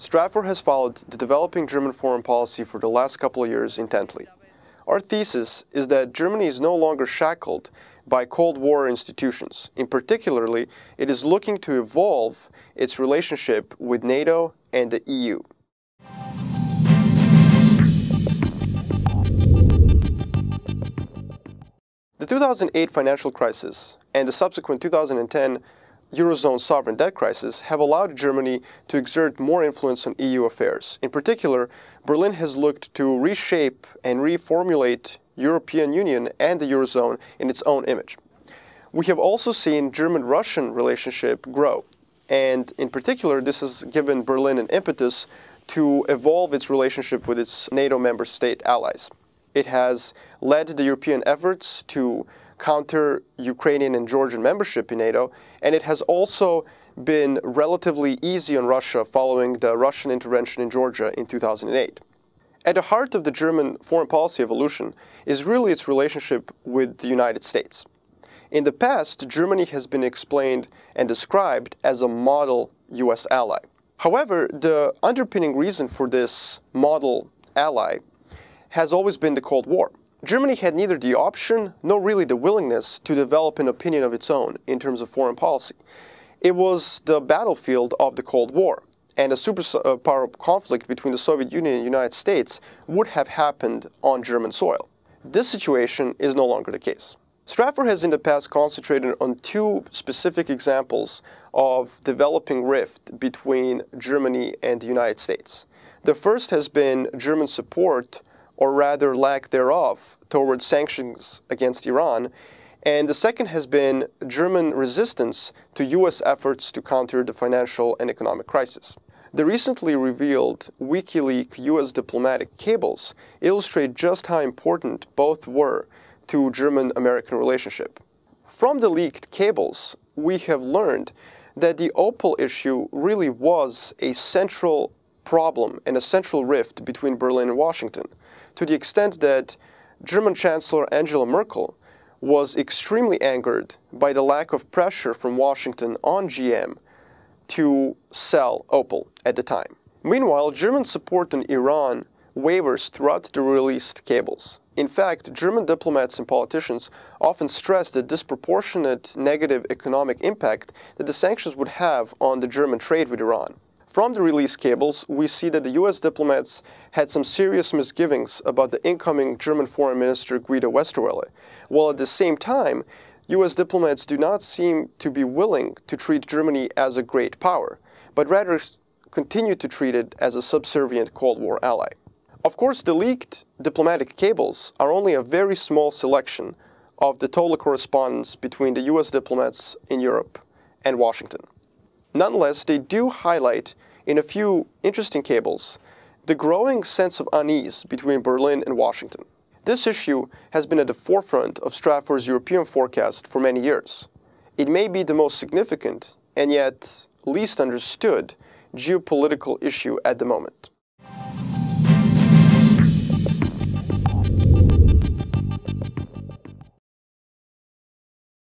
Stratfor has followed the developing German foreign policy for the last couple of years intently. Our thesis is that Germany is no longer shackled by Cold War institutions. In particularly, it is looking to evolve its relationship with NATO and the EU. The 2008 financial crisis and the subsequent 2010 Eurozone sovereign debt crisis have allowed Germany to exert more influence on EU affairs. In particular, Berlin has looked to reshape and reformulate European Union and the Eurozone in its own image. We have also seen German-Russian relationship grow, and in particular, this has given Berlin an impetus to evolve its relationship with its NATO member state allies. It has led the European efforts to counter Ukrainian and Georgian membership in NATO, and it has also been relatively easy on Russia following the Russian intervention in Georgia in 2008. At the heart of the German foreign policy evolution is really its relationship with the United States. In the past, Germany has been explained and described as a model US ally. However, the underpinning reason for this model ally has always been the Cold War. Germany had neither the option nor really the willingness to develop an opinion of its own in terms of foreign policy. It was the battlefield of the Cold War, and a superpower uh, conflict between the Soviet Union and the United States would have happened on German soil. This situation is no longer the case. Stratford has in the past concentrated on two specific examples of developing rift between Germany and the United States. The first has been German support or rather lack thereof, towards sanctions against Iran. And the second has been German resistance to US efforts to counter the financial and economic crisis. The recently revealed WikiLeaks US diplomatic cables illustrate just how important both were to German American relationship. From the leaked cables, we have learned that the Opal issue really was a central problem and a central rift between Berlin and Washington, to the extent that German Chancellor Angela Merkel was extremely angered by the lack of pressure from Washington on GM to sell Opel at the time. Meanwhile, German support on Iran wavers throughout the released cables. In fact, German diplomats and politicians often stress the disproportionate negative economic impact that the sanctions would have on the German trade with Iran. From the release cables, we see that the US diplomats had some serious misgivings about the incoming German Foreign Minister Guido Westerwelle, while at the same time, US diplomats do not seem to be willing to treat Germany as a great power, but rather continue to treat it as a subservient Cold War ally. Of course, the leaked diplomatic cables are only a very small selection of the total correspondence between the US diplomats in Europe and Washington. Nonetheless, they do highlight in a few interesting cables the growing sense of unease between Berlin and Washington. This issue has been at the forefront of Stratford's European forecast for many years. It may be the most significant and yet least understood geopolitical issue at the moment.